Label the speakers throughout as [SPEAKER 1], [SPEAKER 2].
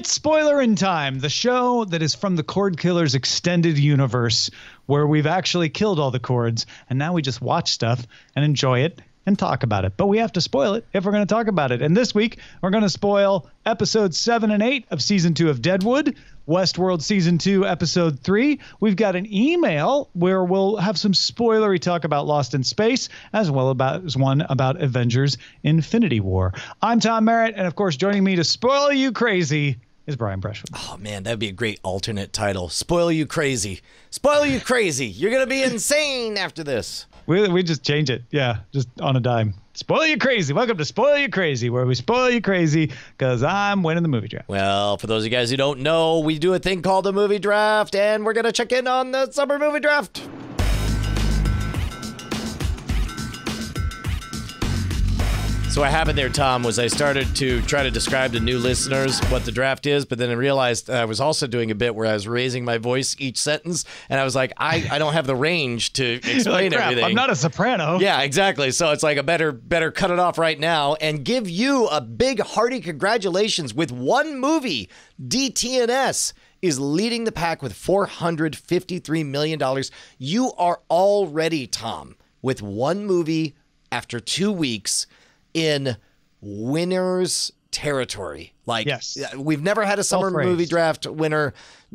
[SPEAKER 1] It's spoiler in time, the show that is from the Cord Killer's extended universe, where we've actually killed all the cords, and now we just watch stuff and enjoy it and talk about it. But we have to spoil it if we're going to talk about it. And this week, we're going to spoil episodes seven and eight of season two of Deadwood, Westworld season two, episode three. We've got an email where we'll have some spoilery talk about Lost in Space, as well about, as one about Avengers Infinity War. I'm Tom Merritt, and of course, joining me to spoil you crazy is Brian Brushwood. Oh
[SPEAKER 2] man, that'd be a great alternate
[SPEAKER 1] title. Spoil you crazy. Spoil you
[SPEAKER 2] crazy. You're gonna be insane after this.
[SPEAKER 1] We we just change it. Yeah, just on a dime. Spoil you crazy. Welcome to Spoil You Crazy, where we spoil you crazy because I'm winning the movie draft.
[SPEAKER 2] Well, for those of you guys who don't know, we do a thing called the movie draft, and we're gonna check in on the summer movie draft. So what happened there, Tom, was I started to try to describe to new listeners what the draft is, but then I realized I was also doing a bit where I was raising my voice each sentence, and I was like, I, I don't have the range to explain like, everything. I'm not
[SPEAKER 1] a soprano.
[SPEAKER 2] Yeah, exactly. So it's like a better better cut it off right now and give you a big hearty congratulations with one movie, DTNS is leading the pack with $453 million. You are already, Tom, with one movie after two weeks in winners territory. Like yes. Uh, we've never had a summer well movie draft winner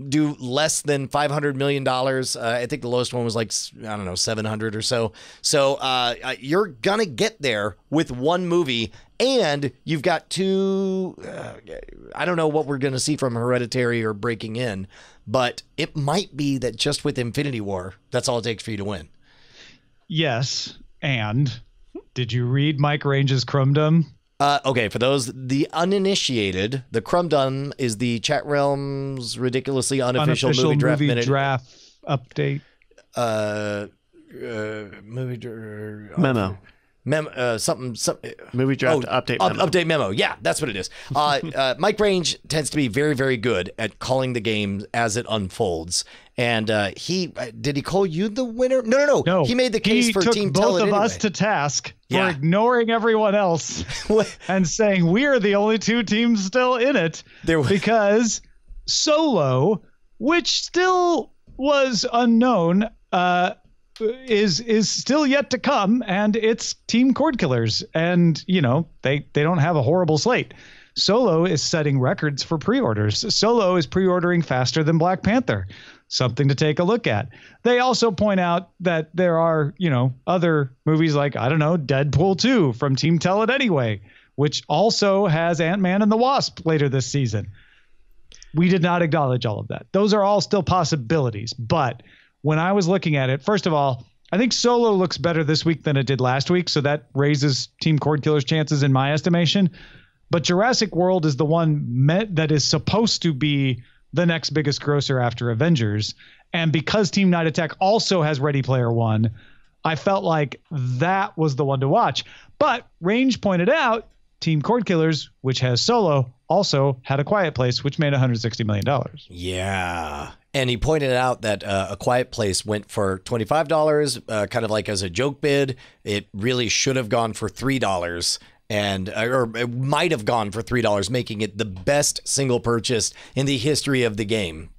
[SPEAKER 2] do less than five hundred million dollars. Uh, I think the lowest one was like I don't know seven hundred or so. So uh, uh, you're gonna get there with one movie, and you've got two. Uh, I don't know what we're gonna see from Hereditary or Breaking In, but it might be that just with Infinity War, that's all it takes for you to win.
[SPEAKER 1] Yes, and did you read Mike Range's Crumdom?
[SPEAKER 2] Uh, okay, for those the uninitiated, the Crumdom is the Chat Realm's ridiculously unofficial, unofficial movie draft, movie draft update. Uh, uh, movie dr- memo mem uh, something some uh, movie draft oh, update memo. update memo. Yeah, that's what it is. Uh, uh, Mike Range tends to be very very good at calling the game as it unfolds. And uh, he uh, did he call you the winner? No, no, no. no he made the case for Team both of anyway. us
[SPEAKER 1] to task yeah. for ignoring everyone else and saying we are the only two teams still in it. There was- because Solo, which still was unknown, uh, is is still yet to come, and it's Team Chord Killers, and you know they they don't have a horrible slate. Solo is setting records for pre-orders. Solo is pre-ordering faster than Black Panther. Something to take a look at. They also point out that there are you know other movies like I don't know Deadpool two from Team Tell It Anyway, which also has Ant Man and the Wasp later this season. We did not acknowledge all of that. Those are all still possibilities, but when I was looking at it, first of all, I think Solo looks better this week than it did last week, so that raises Team Cord Killer's chances in my estimation. But Jurassic World is the one that is supposed to be the next biggest grosser after Avengers, and because Team Night Attack also has Ready Player One, I felt like that was the one to watch. But Range pointed out Team Cord Killers, which has Solo, also had a quiet place, which made $160 million. Yeah
[SPEAKER 2] and he pointed out that uh, a quiet place went for $25 uh, kind of like as a joke bid it really should have gone for $3 and uh, or it might have gone for $3 making it the best single purchase in the history of the game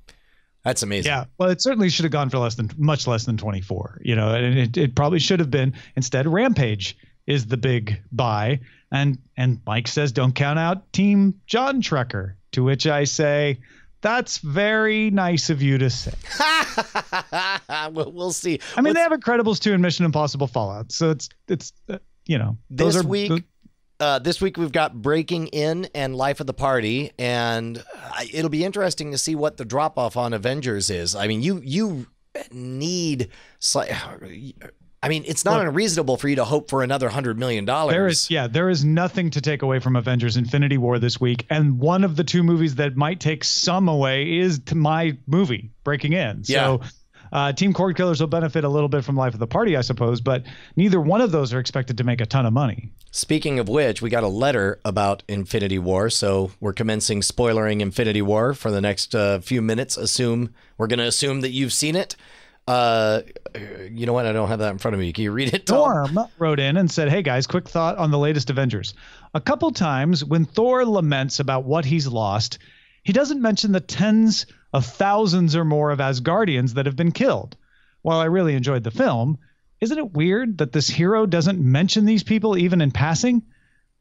[SPEAKER 2] that's amazing. Yeah.
[SPEAKER 1] Well, it certainly should have gone for less than much less than 24, you know, and it, it probably should have been instead Rampage is the big buy. And and Mike says don't count out team John Trucker. to which I say, that's very nice of you to say. we'll see. I mean, What's, they have Incredibles two and Mission Impossible Fallout, so it's it's uh, you know this are, week.
[SPEAKER 2] uh, this week we've got Breaking In and Life of the Party, and I, it'll be interesting to see what the drop off on Avengers is. I mean, you you need I mean, it's not Look, unreasonable for you to hope for another hundred million dollars. There is,
[SPEAKER 1] yeah, there is nothing to take away from Avengers: Infinity War this week, and one of the two movies that might take some away is to my movie Breaking In. So, yeah. Uh, Team Cord Killers will benefit a little bit from Life of the Party, I suppose, but neither one of those are expected to make a ton of money.
[SPEAKER 2] Speaking of which, we got a letter about Infinity War, so we're commencing spoilering Infinity War for the next uh, few minutes. Assume we're going to assume that you've seen it. Uh, you know what? I don't have that in front of me. Can you read it?
[SPEAKER 1] Tom? Storm wrote in and said, "Hey guys, quick thought on the latest Avengers. A couple times when Thor laments about what he's lost, he doesn't mention the tens of thousands or more of Asgardians that have been killed. While I really enjoyed the film, isn't it weird that this hero doesn't mention these people even in passing?"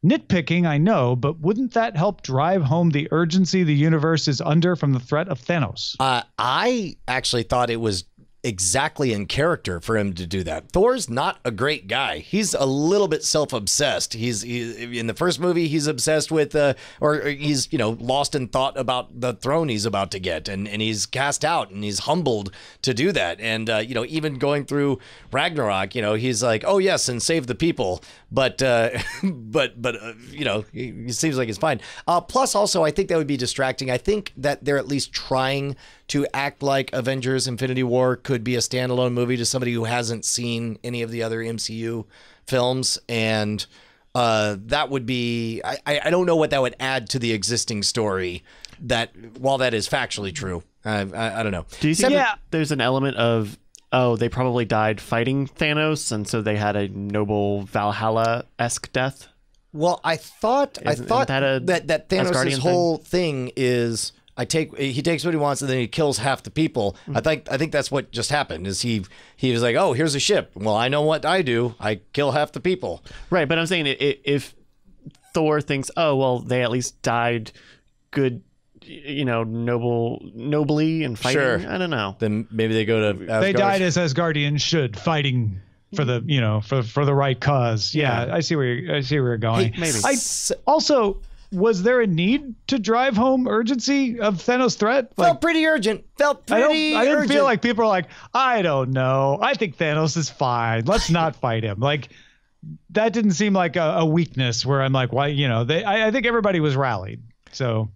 [SPEAKER 1] Nitpicking, I know, but wouldn't that help drive home the urgency the universe is under from the threat of Thanos?
[SPEAKER 2] Uh, I actually thought it was exactly in character for him to do that. Thor's not a great guy. He's a little bit self-obsessed. He's he, in the first movie he's obsessed with uh, or, he's, you know, lost in thought about the throne he's about to get and and he's cast out and he's humbled to do that. And uh, you know, even going through Ragnarok, you know, he's like, "Oh yes, and save the people." But uh but but uh, you know, he, he, seems like it's fine. Uh plus also I think that would be distracting. I think that they're at least trying to act like Avengers Infinity War could could be a standalone movie to somebody who hasn't seen any of the other MCU films. And uh, that would be, I, I don't know what that would add to the existing story that, while that is factually true, I, I, I don't
[SPEAKER 3] know. Do you think yeah. there's an element of oh, they probably died fighting Thanos, and so they had a noble Valhalla esque death.
[SPEAKER 2] Well, I thought Isn't, I thought that, a, that that Thanos' whole thing? thing is I take he takes what he wants and then he kills half the people. Mm-hmm. I think I think that's what just happened. Is he he was like, oh, here's a ship. Well, I know what I
[SPEAKER 3] do. I kill half the people. Right, but I'm saying if Thor thinks, oh well, they at least died good you know, noble, nobly and fighting. Sure. I don't know. Then
[SPEAKER 1] maybe they go to. Asgard. They died as Asgardians should, fighting for the you know for for the right cause. Yeah, yeah. I see where you're, I see where you're going. Hey, maybe. I also was there a need to drive home urgency of Thanos' threat? Like, Felt pretty urgent. Felt pretty. I, don't, I didn't urgent. feel like people are like, I don't know. I think Thanos is fine. Let's not fight him. Like that didn't seem like a, a weakness where I'm like, why? You know, they. I, I think everybody was rallied. So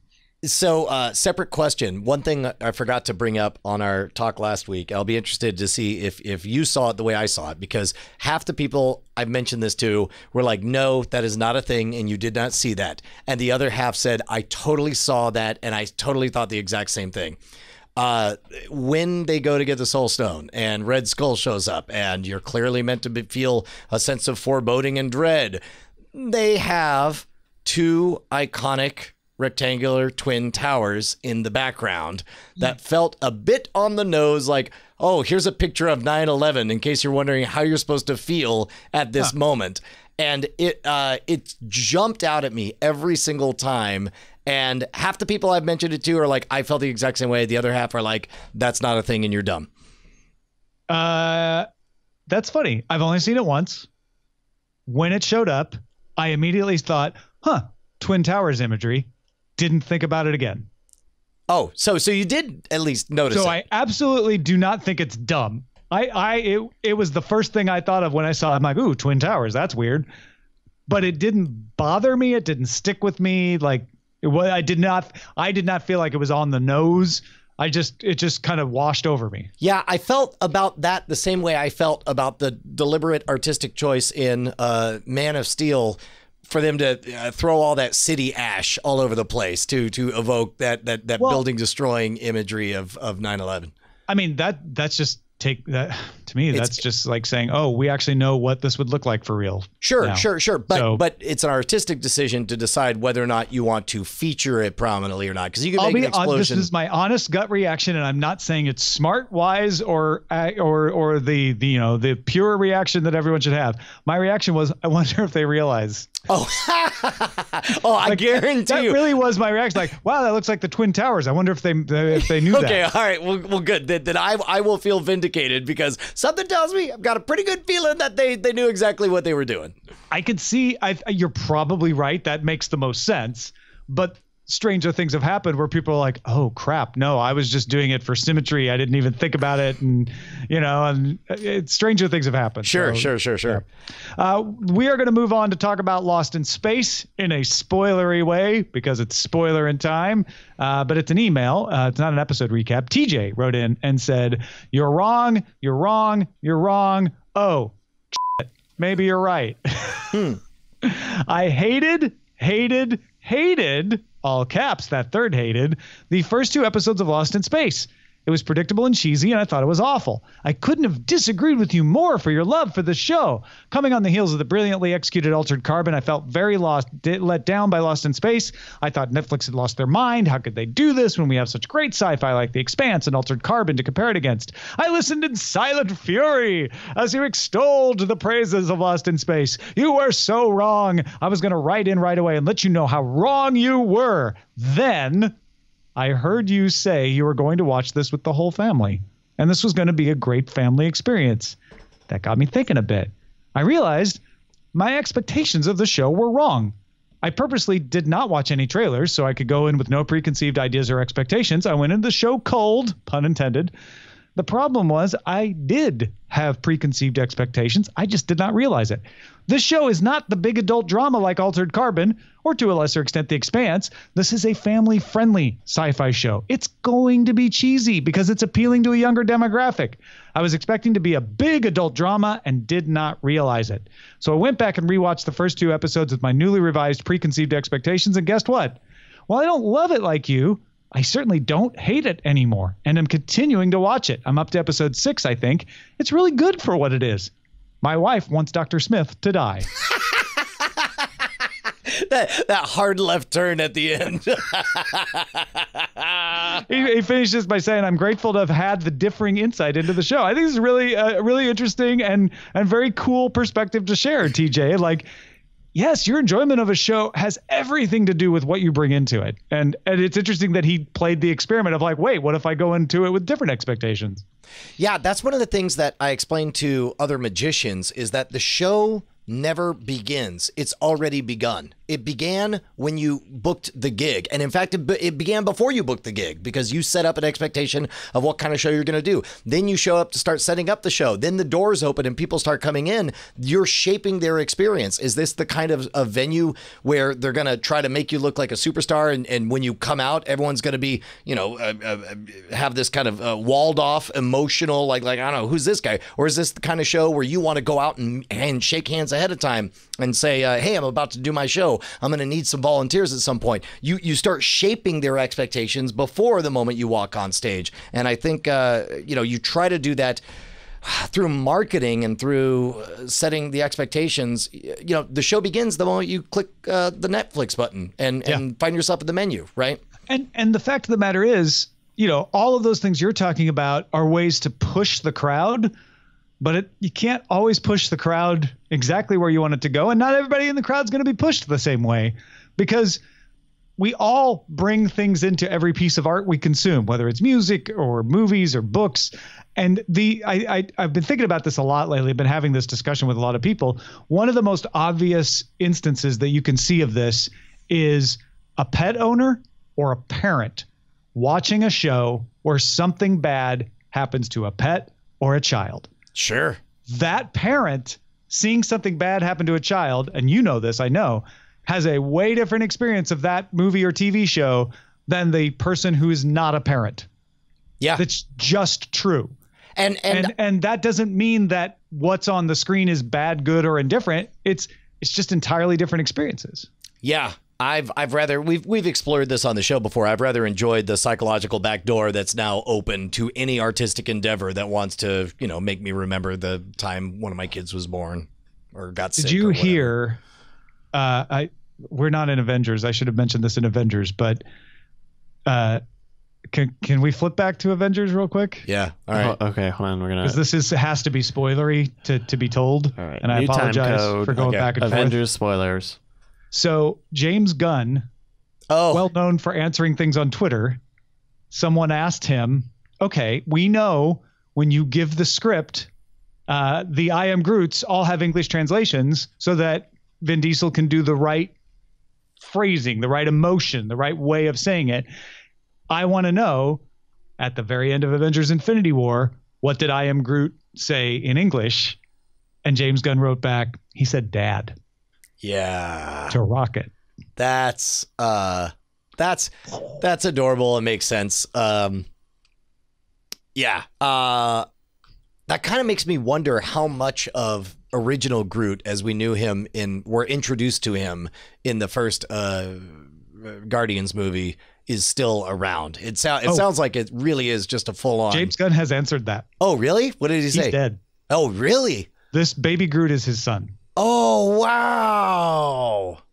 [SPEAKER 1] so, uh, separate question.
[SPEAKER 2] One thing I forgot to bring up on our talk last week. I'll be interested to see if if you saw it the way I saw it, because half the people I've mentioned this to were like, "No, that is not a thing," and you did not see that. And the other half said, "I totally saw that, and I totally thought the exact same thing." Uh, when they go to get the Soul Stone and Red Skull shows up, and you're clearly meant to be, feel a sense of foreboding and dread, they have two iconic rectangular twin towers in the background that hmm. felt a bit on the nose like oh here's a picture of 9-11 in case you're wondering how you're supposed to feel at this huh. moment and it uh, it jumped out at me every single time and half the people i've mentioned it to are like i felt the exact same way the other half are like that's not a thing and you're dumb
[SPEAKER 1] uh that's funny i've only seen it once when it showed up i immediately thought huh twin towers imagery didn't think about it again. Oh, so so you did at least notice. So it. I absolutely do not think it's dumb. I I it, it was the first thing I thought of when I saw. It. I'm like, ooh, Twin Towers. That's weird. But it didn't bother me. It didn't stick with me. Like it was, I did not. I did not feel like it was on the nose. I just it just kind of washed over me.
[SPEAKER 2] Yeah, I felt about that the same way I felt about the deliberate artistic choice in uh, Man of Steel for them to uh, throw all that city ash all over the place to to evoke that that that well, building destroying imagery of of 9/11.
[SPEAKER 1] I mean that that's just take that to me that's it's, just like saying oh we actually know what this would look like for real sure now. sure sure but so,
[SPEAKER 2] but it's an artistic decision to decide whether or not you want to feature it prominently or not because you can I'll make an explosion on, this is
[SPEAKER 1] my honest gut reaction and i'm not saying it's smart wise or uh, or or the, the you know the pure reaction that everyone should have my reaction was i wonder if they realize Oh, oh! Like, I guarantee that, that you. really was my reaction. Like, wow, that looks like the Twin Towers. I wonder if they if they knew okay, that. Okay, all
[SPEAKER 3] right. Well, well
[SPEAKER 2] good. Then, then, I I will feel vindicated because something tells me I've got a pretty good feeling that they they knew exactly what they were doing.
[SPEAKER 1] I could see. I you're probably right. That makes the most sense. But stranger things have happened where people are like, "Oh crap, no, I was just doing it for symmetry. I didn't even think about it." And you know, and it, stranger things have happened. Sure, so, sure, sure, sure. Yeah. Uh, we are going to move on to talk about Lost in Space in a spoilery way because it's spoiler in time. Uh, but it's an email. Uh, it's not an episode recap. TJ wrote in and said, "You're wrong. You're wrong. You're wrong. Oh, shit, maybe you're right." hmm. I hated, hated, hated all caps that third hated the first two episodes of Lost in Space it was predictable and cheesy, and I thought it was awful. I couldn't have disagreed with you more for your love for the show. Coming on the heels of the brilliantly executed Altered Carbon, I felt very lost, let down by Lost in Space. I thought Netflix had lost their mind. How could they do this when we have such great sci fi like The Expanse and Altered Carbon to compare it against? I listened in silent fury as you extolled the praises of Lost in Space. You were so wrong. I was going to write in right away and let you know how wrong you were. Then I heard you say you were going to watch this with the whole family, and this was going to be a great family experience. That got me thinking a bit. I realized my expectations of the show were wrong. I purposely did not watch any trailers so I could go in with no preconceived ideas or expectations. I went into the show cold, pun intended, the problem was I did have preconceived expectations. I just did not realize it. This show is not the big adult drama like Altered Carbon or to a lesser extent The Expanse. This is a family friendly sci fi show. It's going to be cheesy because it's appealing to a younger demographic. I was expecting to be a big adult drama and did not realize it. So I went back and rewatched the first two episodes with my newly revised preconceived expectations, and guess what? While I don't love it like you, I certainly don't hate it anymore and am continuing to watch it. I'm up to episode six, I think. It's really good for what it is. My wife wants Dr. Smith to die. that, that hard left turn
[SPEAKER 2] at the end.
[SPEAKER 1] he, he, finishes by saying, "I'm grateful to have had the differing insight into the show." I think this is really, uh, really interesting and and very cool perspective to share, TJ. Like yes, your enjoyment of a show has everything to do with what you bring into it. And and it's interesting that he played the experiment of like, wait, what if I go into it with different
[SPEAKER 2] expectations? Yeah, that's one of the things that I explained to other magicians is that the show never begins. It's already begun it began when you booked the gig. And in fact, it, be- it, began before you booked the gig because you set up an expectation of what kind of show you're going to do. Then you show up to start setting up the show. Then the doors open and people start coming in. You're shaping their experience. Is this the kind of a venue where they're going to try to make you look like a superstar? And, and when you come out, everyone's going to be, you know, uh, uh, uh, have this kind of uh, walled off, emotional, like, like, I don't know, who's this guy? Or is this the kind of show where you want to go out and, and shake hands ahead of time and say, uh, "Hey, I'm about to do my show. I'm going to need some volunteers at some point." You you start shaping their expectations before the moment you walk on stage, and I think uh, you know you try to do that through marketing and through uh, setting the expectations. You know, the show begins the moment you click uh, the Netflix button and yeah. and find yourself at the menu, right?
[SPEAKER 1] And and the fact of the matter is, you know, all of those things you're talking about are ways to push the crowd but it, you can't always push the crowd exactly where you want it to go. And not everybody in the crowd's going to be pushed the same way because we all bring things into every piece of art we consume, whether it's music or movies or books. And the I, I have been thinking about this a lot lately. I've been having this discussion with a lot of people. One of the most obvious instances that you can see of this is a pet owner or a parent watching a show where something bad happens to a pet or a child. Sure. That parent seeing something bad happen to a child, and you know this, I know, has a way different experience of that movie or TV show than the person who is not a parent. Yeah. That's just true. And and and, and that doesn't mean that what's on the screen is bad, good, or indifferent. It's it's just entirely different experiences.
[SPEAKER 2] Yeah, I've I've rather we've we've explored this on the show before. I've rather enjoyed the psychological back door that's now open to any artistic endeavor that wants to, you know, make me remember the time one of my kids was born
[SPEAKER 1] or got Did sick. Did you hear uh I we're not in Avengers. I should have mentioned this in Avengers, but uh can can we flip back to Avengers real quick?
[SPEAKER 3] Yeah. All right. Oh, okay. Hold on. We're gonna because
[SPEAKER 1] this is has to be spoilery to to be told. All right. And New I apologize for going okay. back and Avengers
[SPEAKER 3] forth. spoilers.
[SPEAKER 1] So James Gunn, oh. well known for answering things on Twitter, someone asked him, "Okay, we know when you give the script, uh, the I am Groot's all have English translations so that Vin Diesel can do the right phrasing, the right emotion, the right way of saying it. I want to know at the very end of Avengers: Infinity War, what did I am Groot say in English?" And James Gunn wrote back, he said, "Dad." Yeah. To Rocket. That's uh
[SPEAKER 2] that's that's adorable. It makes sense. Um yeah. Uh that kind of makes me wonder how much of original Groot as we knew him in were introduced to him in the first uh Guardians movie is still around. It sounds it oh. sounds like it really is just a full on
[SPEAKER 1] James Gunn has answered that. Oh, really? What did he say? He's dead. Oh, really? This baby Groot is his son. Oh, wow.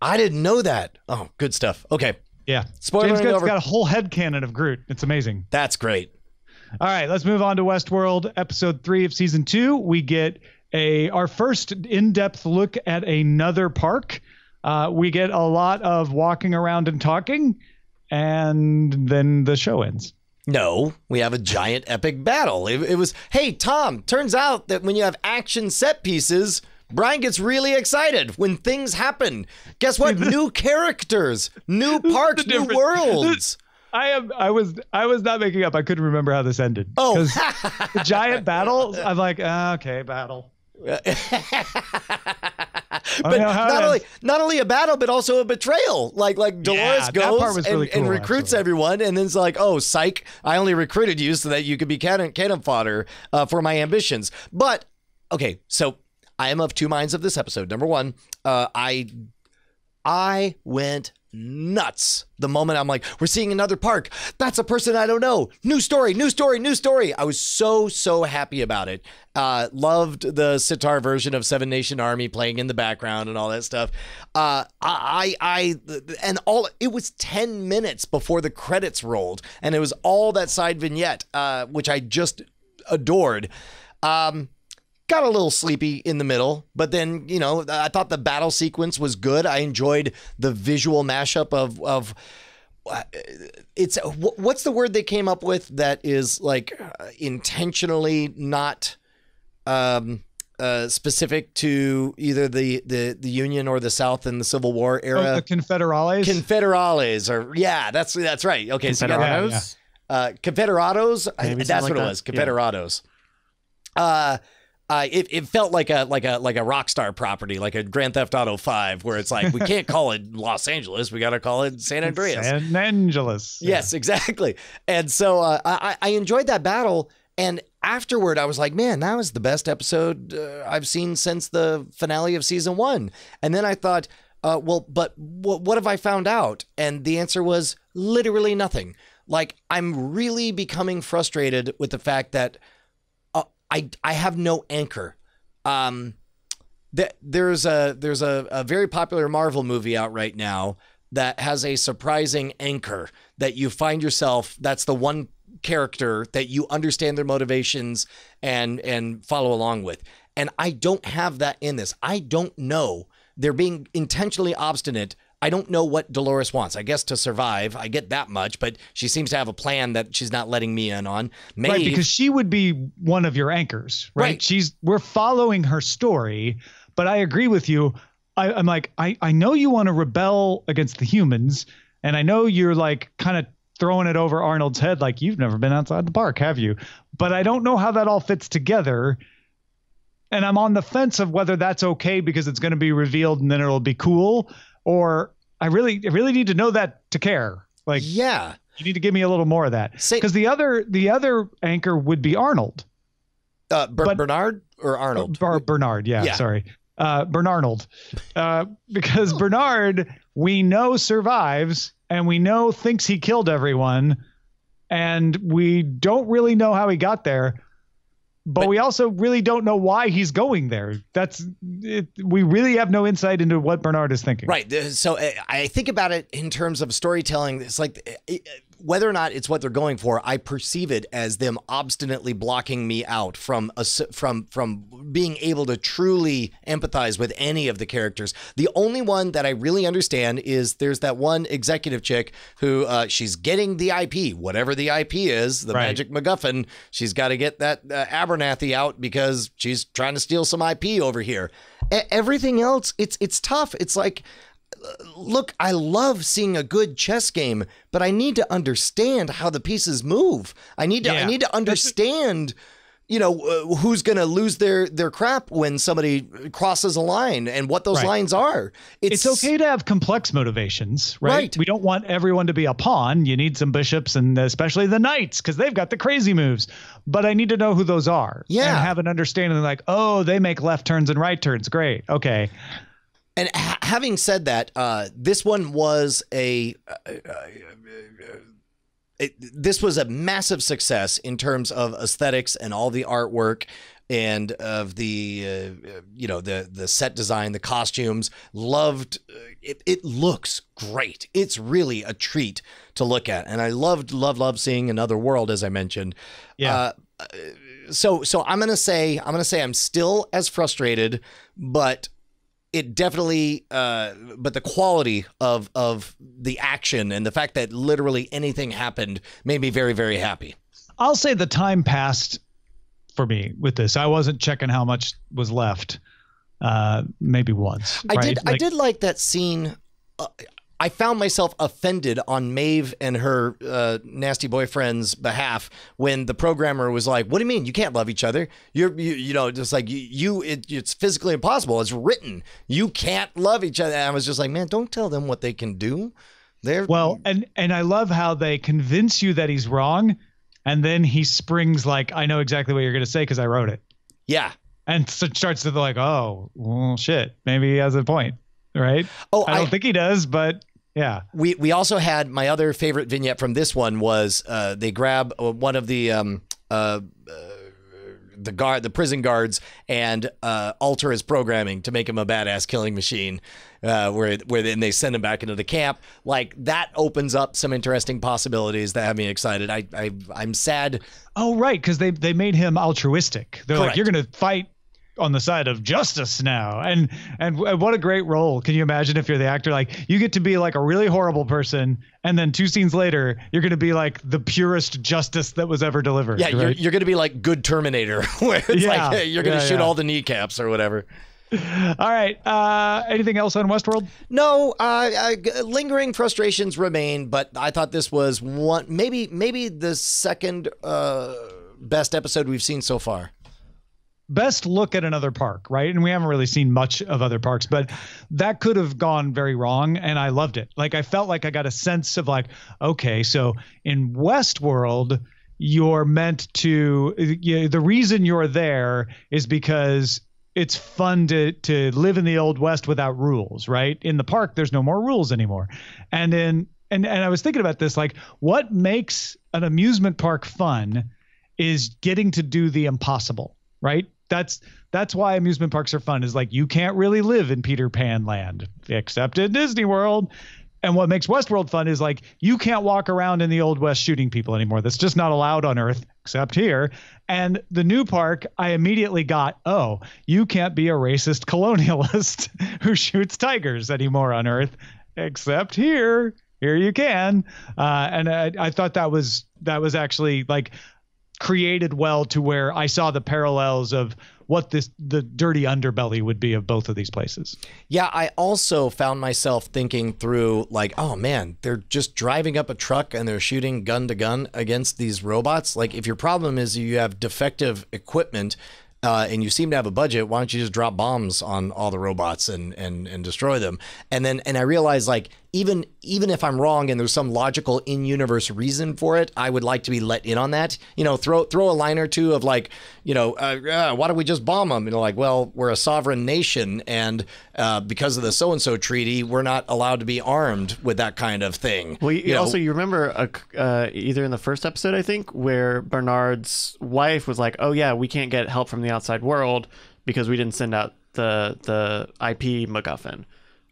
[SPEAKER 1] I didn't know that. Oh, good stuff. Okay. Yeah. Spoiler James over. got a whole head cannon of Groot. It's amazing. That's great. All right, let's move on to Westworld, episode three of season two. We get a our first in-depth look at another park. Uh, we get a lot of walking around and talking, and then the show ends. No, we have a giant
[SPEAKER 2] epic battle. It, it was, hey, Tom, turns out that when you have action set pieces, Brian gets really excited when things happen. Guess what? new characters,
[SPEAKER 1] new parks, new worlds. I am. I was. I was not making up. I couldn't remember how this ended. Oh, the giant battle. I'm like, oh, okay, battle. but not only
[SPEAKER 2] not only a battle, but also a betrayal. Like like Dolores yeah, goes and, really cool, and, recruits actually. everyone, and then it's like, oh, psych! I only recruited you so that you could be cannon, cannon fodder uh, for my ambitions. But okay, so I am of two minds of this episode. Number one, uh, I I went nuts the moment I'm like, we're seeing another park. That's a person I don't know. New story, new story, new story. I was so, so happy about it. Uh, loved the sitar version of Seven Nation Army playing in the background and all that stuff. Uh, I, I, I, and all, it was 10 minutes before the credits rolled, and it was all that side vignette, uh, which I just adored. Um, got a little sleepy in the middle, but then you know I thought the battle sequence was good. I enjoyed the visual mashup of of uh, it's what's the word they came up with that is like uh, intentionally not um, uh, specific to either the, the the Union or the South in the Civil War oh, era. Oh, the
[SPEAKER 1] Confederales.
[SPEAKER 2] Confederales, or yeah, that's that's right. Okay, Confederados. So yeah, yeah. Uh, Confederados. I, that's like what that. it was. Confederados. Yeah. Uh, uh, it, it felt like a like a like a Rockstar property, like a Grand Theft Auto Five, where it's like we can't call it Los Angeles, we got to call it
[SPEAKER 1] San Andreas. San Angeles.
[SPEAKER 2] Yes, yeah. exactly. And so uh, I, I enjoyed that battle, and afterward, I was like, man, that was the best episode uh, I've seen since the finale of season one. And then I thought, uh, well, but what have I found out? And the answer was literally nothing. Like, I'm really becoming frustrated with the fact that I I have no anchor. Um, there's a there's a, a very popular Marvel movie out right now that has a surprising anchor that you find yourself. That's the one character that you understand their motivations and and follow along with. And I don't have that in this. I don't know. They're being intentionally obstinate I don't know what Dolores wants. I guess to survive. I get that much, but she seems to have a plan that she's not letting me in on. Maeve, right, because
[SPEAKER 1] she would be one of your anchors, right? right? She's we're following her story, but I agree with you. I, I'm like, I, I know you want to rebel against the humans, and I know you're like kind of throwing it over Arnold's head like you've never been outside the park, have you? But I don't know how that all fits together. And I'm on the fence of whether that's okay because it's going to be revealed and then it'll be cool or I really I really need to know that to care. Like yeah, you need to give me a little more of that because the other the other anchor would be Arnold. Uh, Ber- but, Bernard or Arnold? Bernard, yeah, yeah. sorry. Uh, Bernard, uh, because Bernard, we know survives and we know thinks he killed everyone, and we don't really know how he got there but, but, we also really don't know why he's going there. That's it, we really have no insight into what Bernard is thinking.
[SPEAKER 2] Right. So eh, I think about it in terms of storytelling. It's like eh, eh, whether or not it's what they're going for, I perceive it as them obstinately blocking me out from a, from from being able to truly empathize with any of the characters. The only one that I really understand is there's that one executive chick who uh, she's getting the IP, whatever the IP is, the right. Magic MacGuffin. She's got to get that uh, Abernathy out because she's trying to steal some IP over here. everything else, it's it's tough. It's like look, I love seeing a good chess game, but I need to understand how the pieces move. I need to yeah. I need to understand you know uh, who's going to lose their their crap when somebody crosses a line and what those right. lines are.
[SPEAKER 1] It's, it's, okay to have complex motivations, right? right? We don't want everyone to be a pawn. You need some bishops and especially the knights because they've got the crazy moves. But I need to know who those are. Yeah, and have an understanding. Like, oh, they make left turns and right turns. Great. Okay. And ha- having said that, uh, this one was a.
[SPEAKER 2] Uh, uh, uh, it, this was a massive success in terms of aesthetics and all the artwork and of the uh, you know the the set design the costumes loved it, it looks great it's really a treat to look at and i loved love love seeing another world as i mentioned yeah uh, so so i'm gonna say i'm gonna say i'm still as frustrated but it definitely uh, but the quality of of the action and the fact that literally anything happened made me very very happy
[SPEAKER 1] i'll say the time passed for me with this i wasn't checking how much was left uh, maybe once i right? did like, i did
[SPEAKER 2] like that scene uh, I found myself offended on Maeve and her uh, nasty boyfriend's behalf when the programmer was like, "What do you mean you can't love each other? You're you, you know just like you, you it, it's physically impossible.
[SPEAKER 1] It's written. You can't love each other." And I was just like, "Man, don't tell them what they can do." They're well, and and I love how they convince you that he's wrong, and then he springs like, "I know exactly what you're going to say because I wrote it." Yeah, and so starts to like, "Oh, well, shit, maybe he has a point." Right? Oh, I don't I, think he does, but yeah. We we
[SPEAKER 2] also had my other favorite vignette from this one was uh, they grab uh, one of the um, uh, uh, the guard the prison guards and uh, alter his programming to make him a badass killing machine. Uh, where where then they send him back into the camp. Like that opens up some interesting possibilities that have me excited. I, I I'm sad. Oh right,
[SPEAKER 1] because they they made him altruistic. They're Correct. like you're gonna fight on the side of justice now and, and what a great role can you imagine if you're the actor like you get to be like a really horrible person and then two scenes later you're going to be like the purest justice that was ever delivered yeah right? you're,
[SPEAKER 2] you're going to be like good terminator where it's yeah. like hey, you're going to yeah, shoot yeah. all the kneecaps or whatever all right. Uh, anything
[SPEAKER 1] else on Westworld?
[SPEAKER 2] No. Uh, uh, lingering frustrations remain, but I thought this was one, maybe, maybe the second uh, best episode we've seen so far
[SPEAKER 1] best look at another park, right? And we haven't really seen much of other parks, but that could have gone very wrong. And I loved it. Like I felt like I got a sense of like, okay, so in Westworld, you're meant to you know, the reason you're there is because it's fun to to live in the old west without rules, right? In the park, there's no more rules anymore. And in and and I was thinking about this, like what makes an amusement park fun is getting to do the impossible, right? that's that's why amusement parks are fun is like you can't really live in Peter Pan land except at Disney World. And what makes Westworld fun is like you can't walk around in the old west shooting people anymore. That's just not allowed on Earth except here. And the new park, I immediately got, oh, you can't be a racist colonialist who shoots tigers anymore on Earth except here. Here you can. Uh, and I, I thought that was that was actually like created well to where I saw the parallels of what this the dirty underbelly would be of both of these places.
[SPEAKER 2] Yeah, I also found myself thinking through like, oh man, they're just driving up a truck and they're shooting gun to gun against these robots. Like if your problem is you have defective equipment uh, and you seem to have a budget, why don't you just drop bombs on all the robots and and and destroy them? And then and I realized like even even if I'm wrong and there's some logical in-universe reason for it, I would like to be let in on that. You know, throw throw a line or two of like, you know, uh, uh, why don't we just bomb them? You know, like, well, we're a sovereign nation, and uh, because of the so and so treaty, we're not allowed to be armed with that kind of thing. Well, you, you also know?
[SPEAKER 3] you remember a, uh, either in the first episode, I think, where Bernard's wife was like, "Oh yeah, we can't get help from the outside world because we didn't send out the the IP MacGuffin."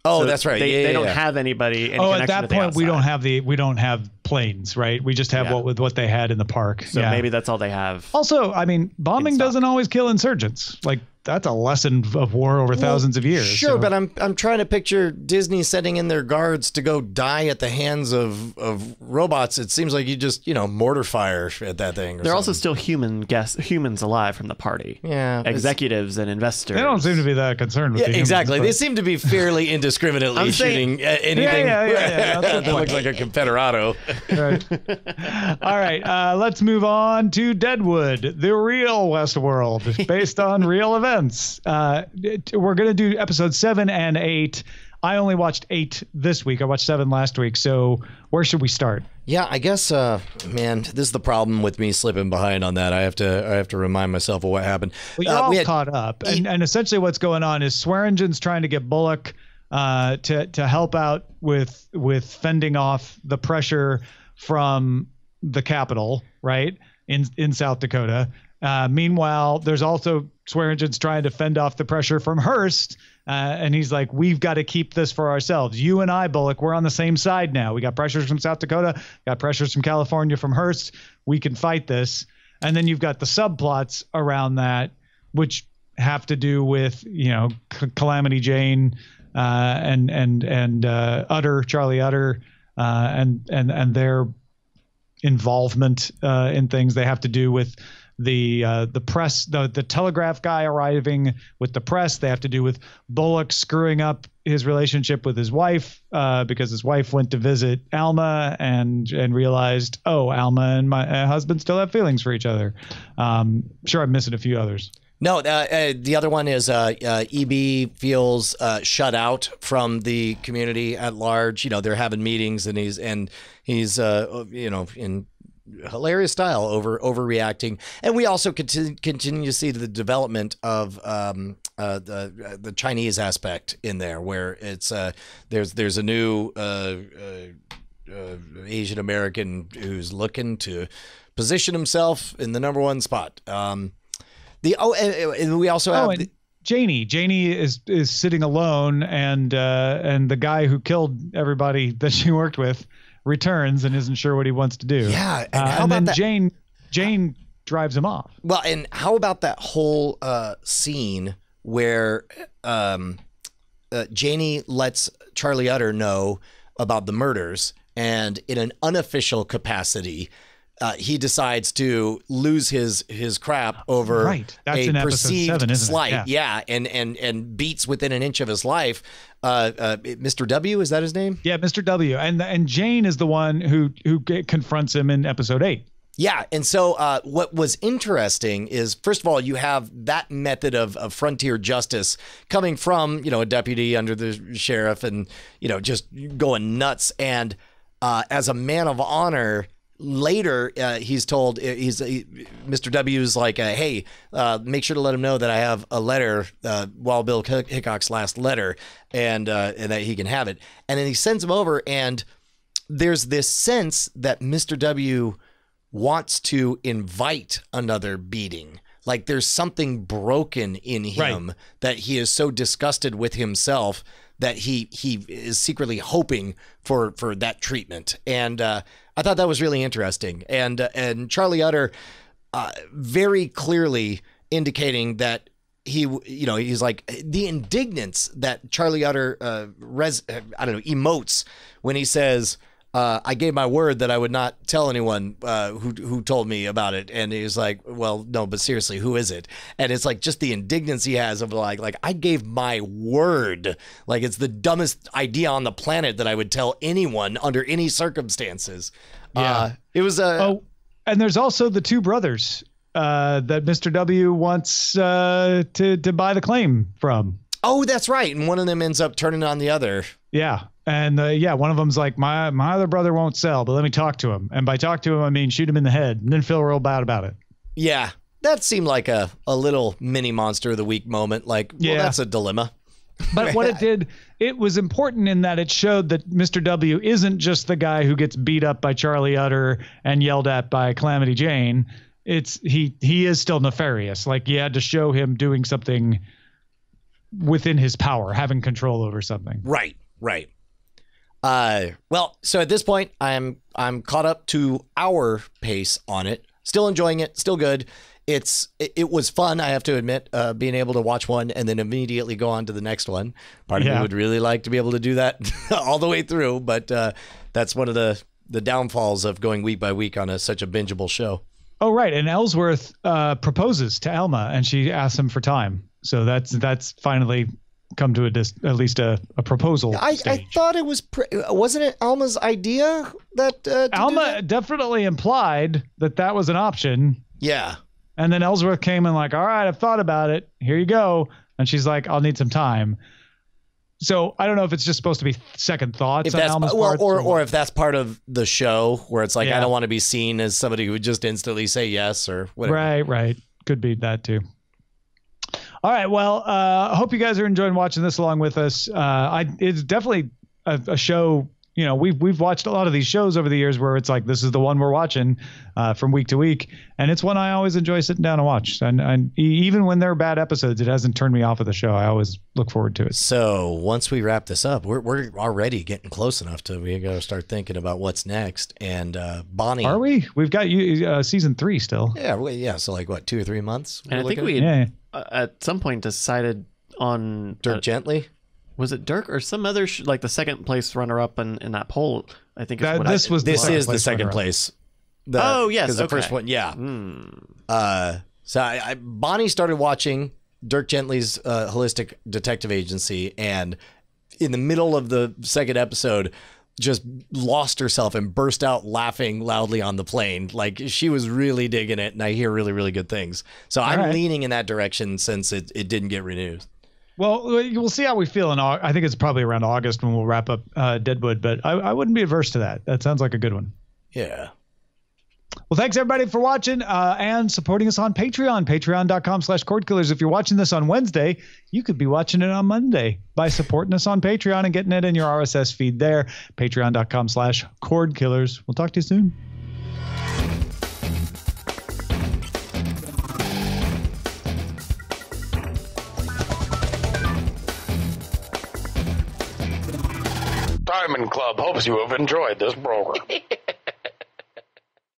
[SPEAKER 1] Oh, so that's right. They, yeah, they yeah, don't have anybody. oh, at that point, we don't have the we don't have planes, right? We just have what with what they had in the park. So maybe that's all they have. Also, I mean, bombing doesn't always kill insurgents. Like that's a lesson of war over thousands of years. Sure, so. but
[SPEAKER 2] I'm I'm trying to picture Disney setting in their guards to go die at the hands of of robots. It seems like you just you know mortar fire at that thing. They're something.
[SPEAKER 3] also still human guess humans alive from the party. Yeah, executives and investors. They
[SPEAKER 1] don't seem to be that concerned with. Yeah, the humans, exactly. But. They seem
[SPEAKER 3] to be fairly indiscriminately shooting saying, anything yeah, yeah, yeah, that looks
[SPEAKER 2] like a confederado.
[SPEAKER 1] right. All right, uh, let's move on to Deadwood, the real Westworld, based on real events friends. Uh, we're going to do episode seven and eight. I only watched eight this week. I watched seven last week. So where should we start?
[SPEAKER 2] Yeah, I guess, uh, man, this is the problem with me slipping behind on that. I have to, I have to remind myself of what happened. Well, you're uh, all we had, caught up,
[SPEAKER 1] and, and, essentially what's going on is Swearingen's trying to get Bullock uh, to to help out with with fending off the pressure from the capital, right in in South Dakota. Uh, meanwhile, there's also Swearingen's trying to fend off the pressure from Hurst, uh, and he's like, "We've got to keep this for ourselves. You and I, Bullock, we're on the same side now. We got pressures from South Dakota, got pressures from California, from Hurst. We can fight this." And then you've got the subplots around that, which have to do with you know C- Calamity Jane uh, and and and uh, Utter Charlie Utter uh, and and and their involvement uh, in things. They have to do with the uh, the press the the telegraph guy arriving with the press. They have to do with Bullock screwing up his relationship with his wife uh, because his wife went to visit Alma and and realized oh Alma and my uh, husband still have feelings for each other. Um, sure, I'm missing a few others.
[SPEAKER 2] No, uh, uh, the other one is EB feels shut out from the community at large. You know, they're having meetings and he's and he's you know in hilarious style over overreacting. And we also continue, continue to see the development of um, uh, the uh, the Chinese aspect in there, where it's uh, there's there's a new uh, uh, uh, Asian American who's looking to position himself in the number one spot. Um, the oh, and, and we also oh, have. Oh, and- the,
[SPEAKER 1] Janie. Janie is is sitting alone, and and the guy who killed everybody that she worked with returns and isn't sure what he wants to do. Yeah, and, uh, and then that? Jane Jane drives him off.
[SPEAKER 2] Well, and how about that whole uh, scene where um, uh, Janie lets Charlie Utter know about the murders, and in an unofficial capacity, uh, he decides to lose his his crap over right. That's a perceived seven, slight, yeah. yeah. and and and beats within an inch of his life. Uh, uh, Mr. W is that his name?
[SPEAKER 1] Yeah, Mr. W. And and Jane is the one who who confronts him in episode eight.
[SPEAKER 2] Yeah, and so uh, what was interesting is, first of all, you have that method of, of, frontier justice coming from you know a deputy under the sheriff, and you know just going nuts. And uh, as a man of honor, later uh, he's told uh, he's he, Mr. W's like, uh, hey, uh, make sure to let him know that I have a letter, uh, Wild Bill Hickok's last letter, and uh, and that he can have it. And then he sends him over, and there's this sense that Mr. W wants to invite another beating. Like there's something broken in him right. that he is so disgusted with himself that he he is secretly hoping for for that treatment. And uh, I thought that was really interesting, and uh, and Charlie Utter uh, very clearly indicating that he you know he's like the indignance that Charlie Utter uh, res uh, I don't know emotes when he says uh, I gave my word that I would not tell anyone uh, who who told me about it. And he was like, "Well, no, but seriously, who is it?" And it's like just the indignance he has of like, like I gave my word, like it's the dumbest idea on the planet that I would tell anyone under any circumstances. Yeah, uh, it was a. Oh,
[SPEAKER 1] and there's also the two brothers uh, that Mr. W wants uh, to to buy the claim from. Oh, that's right. And one of them ends up turning on the other. Yeah. And uh, yeah, one of them's like, my my other brother won't sell, but let me talk to him. And by talk to him, I mean shoot him in the head, and then feel real bad about it.
[SPEAKER 2] Yeah, that seemed like a a little mini monster of the week moment. Like, yeah. well, that's a dilemma.
[SPEAKER 1] But what it did, it was important in that it showed that Mr. W isn't just the guy who gets beat up by Charlie Utter and yelled at by Calamity Jane. It's he he is still nefarious. Like you had to show him doing something within his power, having control over something.
[SPEAKER 2] Right, right. Uh, well, so at this point, I'm I'm caught up to our pace on it. Still enjoying it. Still good. It's it, it was fun. I have to admit, uh, being able to watch one and then immediately go on to the next one. Part yeah. of me would really like to be able to do that all the way through, but uh, that's one of the the downfalls of going week by week on a such a bingeable show.
[SPEAKER 1] Oh right, and Ellsworth uh, proposes to Alma, and she asks him for time. So that's that's finally come to a dis- at least a, a proposal. I, I, thought it was pre- wasn't it Alma's idea that uh, Alma that? definitely implied that that was an option. Yeah. And then Ellsworth came and like, all right, I've thought about it. Here you go. And she's like, I'll need some time. So I don't know if it's just supposed to be second thoughts if that's, well, or, or, or
[SPEAKER 2] if that's part of the show where it's like yeah. I don't want to be seen as somebody who would just instantly say yes or whatever. Right,
[SPEAKER 1] right. Could be that too. All right. Well, uh, I uh, hope you guys are enjoying watching this along with us. Uh, I it's definitely a, a, show. You know, we've we've watched a lot of these shows over the years where it's like this is the one we're watching uh, from week to week, and it's one I always enjoy sitting down and watch. And and even when they're bad episodes, it hasn't turned me off of the show. I always look forward to it.
[SPEAKER 2] So once we wrap this up, we're we're already getting close enough to we got to start thinking about what's next. And uh, Bonnie, are
[SPEAKER 1] we? We've got you uh, season three still.
[SPEAKER 2] Yeah, yeah. So like
[SPEAKER 3] what, two or three months? And I think we. yeah uh, at some point decided on Dirk uh, Gently. Was it Dirk or some other sh- like the second place runner up in, in that poll? I think that, this I, was this is the second place.
[SPEAKER 2] The, oh yes, okay. the first one, yeah.
[SPEAKER 3] Mm. Uh,
[SPEAKER 2] so I, I, Bonnie started watching Dirk Gently's uh, Holistic Detective Agency, and in the middle of the second episode, just lost herself and burst out laughing loudly on the plane. Like she was really digging it, and I hear really, really good things. So All I'm right. leaning in that direction since it, it didn't get renewed.
[SPEAKER 1] Well, we'll see how we feel in. August. I think it's probably around August when we'll wrap up uh, Deadwood, but I, I wouldn't be averse to that. That sounds like a good one. Yeah. Well, thanks everybody for watching uh, and supporting us on Patreon, patreon.com slash cordkillers. If you're watching this on Wednesday, you could be watching it on Monday by supporting us on Patreon and getting it in your RSS feed there, patreon.com slash cordkillers. We'll talk to you soon. Diamond Club hopes you have enjoyed this program.